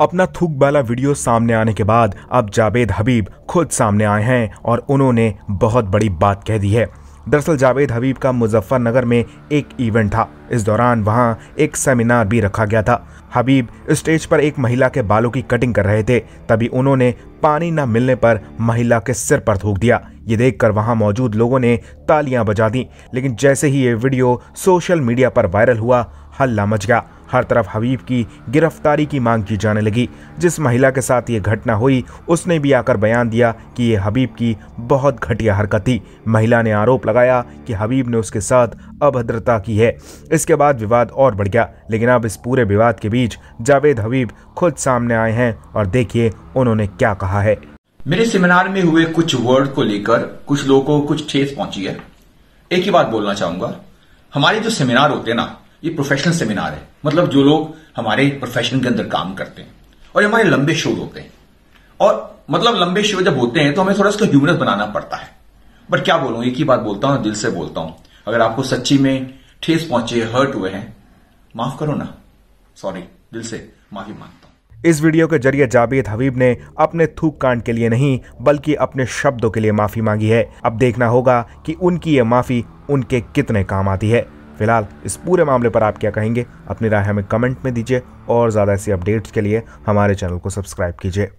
अपना थूक वाला वीडियो सामने आने के बाद अब जावेद हबीब खुद सामने आए हैं और उन्होंने बहुत बड़ी बात कह दी है दरअसल जावेद हबीब का मुजफ्फरनगर में एक इवेंट था इस दौरान वहां एक सेमिनार भी रखा गया था हबीब स्टेज पर एक महिला के बालों की कटिंग कर रहे थे तभी उन्होंने पानी न मिलने पर महिला के सिर पर थूक दिया ये देखकर वहां मौजूद लोगों ने तालियां बजा दी लेकिन जैसे ही ये वीडियो सोशल मीडिया पर वायरल हुआ हल्ला मच गया हर तरफ हबीब की गिरफ्तारी की मांग की जाने लगी जिस महिला के साथ ये घटना हुई उसने भी आकर बयान दिया कि ये हबीब की बहुत घटिया हरकत थी महिला ने आरोप लगाया कि हबीब ने उसके साथ अभद्रता की है इसके बाद विवाद और बढ़ गया लेकिन अब इस पूरे विवाद के बीच जावेद हबीब खुद सामने आए हैं और देखिए उन्होंने क्या कहा है मेरे सेमिनार में हुए कुछ वर्ड को लेकर कुछ लोगों को कुछ ठेस पहुंची है एक ही बात बोलना चाहूंगा हमारे जो सेमिनार होते हैं ना ये प्रोफेशनल सेमिनार है मतलब जो लोग हमारे प्रोफेशन के अंदर काम करते हैं और हमारे लंबे शो होते हैं और मतलब लंबे शो जब होते हैं तो हमें थोड़ा इसको ह्यूमरस बनाना पड़ता है बट क्या बोलूँ एक ही बात बोलता हूँ दिल से बोलता हूँ अगर आपको सच्ची में ठेस पहुंचे हर्ट हुए हैं माफ करो ना सॉरी दिल से माफी मांगता हूँ इस वीडियो के जरिए जावेद हबीब ने अपने थूक कांड के लिए नहीं बल्कि अपने शब्दों के लिए माफ़ी मांगी है अब देखना होगा कि उनकी ये माफ़ी उनके कितने काम आती है फिलहाल इस पूरे मामले पर आप क्या कहेंगे अपनी राय हमें कमेंट में दीजिए और ज़्यादा ऐसी अपडेट्स के लिए हमारे चैनल को सब्सक्राइब कीजिए